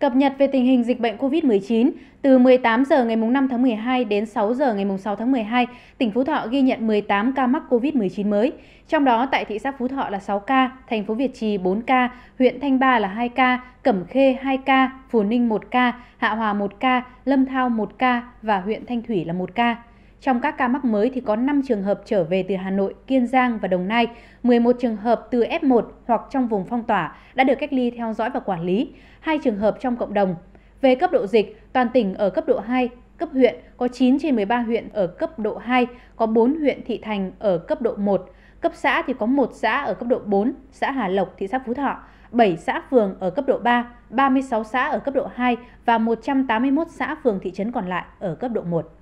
cập nhật về tình hình dịch bệnh COVID-19. Từ 18 giờ ngày 5 tháng 12 đến 6 giờ ngày 6 tháng 12, tỉnh Phú Thọ ghi nhận 18 ca mắc COVID-19 mới. Trong đó tại thị xã Phú Thọ là 6 ca, thành phố Việt Trì 4 ca, huyện Thanh Ba là 2 ca, Cẩm Khê 2 ca, Phú Ninh 1 ca, Hạ Hòa 1 ca, Lâm Thao 1 ca và huyện Thanh Thủy là 1 ca. Trong các ca mắc mới thì có 5 trường hợp trở về từ Hà Nội, Kiên Giang và Đồng Nai, 11 trường hợp từ F1 hoặc trong vùng phong tỏa đã được cách ly theo dõi và quản lý, 2 trường hợp trong cộng đồng. Về cấp độ dịch, toàn tỉnh ở cấp độ 2, cấp huyện có 9 trên 13 huyện ở cấp độ 2, có 4 huyện thị thành ở cấp độ 1, cấp xã thì có 1 xã ở cấp độ 4, xã Hà Lộc, thị xã Phú Thọ, 7 xã phường ở cấp độ 3, 36 xã ở cấp độ 2 và 181 xã phường thị trấn còn lại ở cấp độ 1.